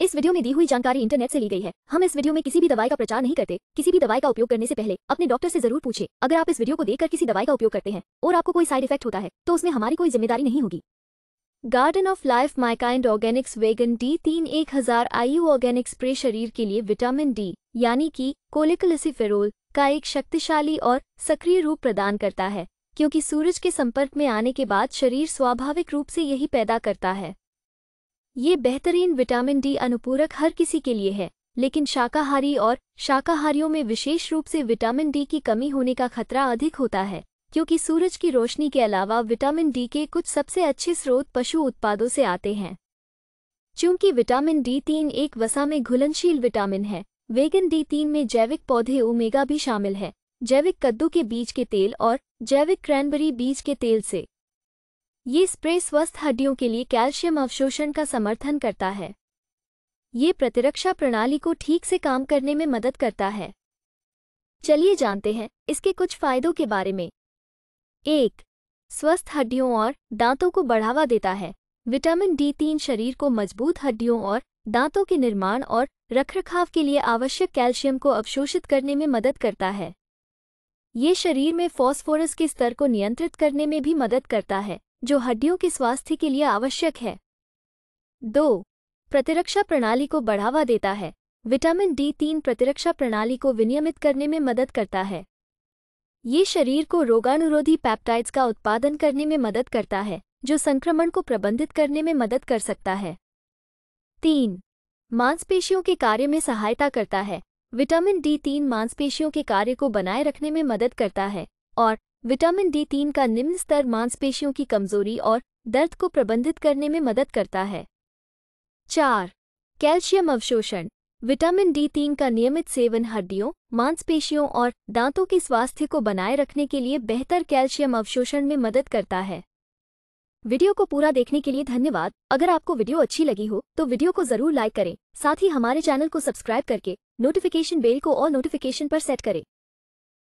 इस वीडियो में दी हुई जानकारी इंटरनेट से ली गई है हम इस वीडियो में किसी भी दवाई का प्रचार नहीं करते किसी भी दवाई का उपयोग करने से पहले अपने डॉक्टर से जरूर पूछे अगर आप इस वीडियो को देखकर किसी दवाई का उपयोग करते हैं और आपको कोई साइड इफेक्ट होता है तो उसमें हमारी कोई जिम्मेदारी नहीं होगी Garden of Life mykind Organics vegan D तीन एक हजार आयु ऑर्गेनिक स्प्रे शरीर के लिए विटामिन डी यानी कि कोलिकलिसिफेरोल का एक शक्तिशाली और सक्रिय रूप प्रदान करता है क्योंकि सूरज के संपर्क में आने के बाद शरीर स्वाभाविक रूप से यही पैदा करता है ये बेहतरीन विटामिन डी अनुपूरक हर किसी के लिए है लेकिन शाकाहारी और शाकाहारियों में विशेष रूप से विटामिन डी की कमी होने का खतरा अधिक होता है क्योंकि सूरज की रोशनी के अलावा विटामिन डी के कुछ सबसे अच्छे स्रोत पशु उत्पादों से आते हैं चूंकि विटामिन डी तीन एक वसा में घुलनशील विटामिन है वेगन डी तीन में जैविक पौधे ओमेगा भी शामिल है जैविक कद्दू के बीज के तेल और जैविक क्रैनबरी बीज के तेल से ये स्प्रे स्वस्थ हड्डियों के लिए कैल्शियम अवशोषण का समर्थन करता है ये प्रतिरक्षा प्रणाली को ठीक से काम करने में मदद करता है चलिए जानते हैं इसके कुछ फायदों के बारे में एक स्वस्थ हड्डियों और दांतों को बढ़ावा देता है विटामिन डी तीन शरीर को मजबूत हड्डियों और दांतों के निर्माण और रखरखाव के लिए आवश्यक कैल्शियम को अवशोषित करने में मदद करता है ये शरीर में फॉस्फोरस के स्तर को नियंत्रित करने में भी मदद करता है जो हड्डियों के स्वास्थ्य के लिए आवश्यक है दो प्रतिरक्षा प्रणाली को बढ़ावा देता है विटामिन डी तीन प्रतिरक्षा प्रणाली को विनियमित करने में मदद करता है ये शरीर को रोगानुरोधी पैप्टाइड्स का उत्पादन करने में मदद करता है जो संक्रमण को प्रबंधित करने में मदद कर सकता है तीन मांसपेशियों के कार्य में सहायता करता है विटामिन डी तीन मांसपेशियों के कार्य को बनाए रखने में मदद करता है और विटामिन डी तीन का निम्न स्तर मांसपेशियों की कमजोरी और दर्द को प्रबंधित करने में मदद करता है चार कैल्शियम अवशोषण विटामिन डी तीन का नियमित सेवन हड्डियों मांसपेशियों और दांतों के स्वास्थ्य को बनाए रखने के लिए बेहतर कैल्शियम अवशोषण में मदद करता है वीडियो को पूरा देखने के लिए धन्यवाद अगर आपको वीडियो अच्छी लगी हो तो वीडियो को जरूर लाइक करें साथ ही हमारे चैनल को सब्सक्राइब करके नोटिफिकेशन बेल को और नोटिफिकेशन पर सेट करें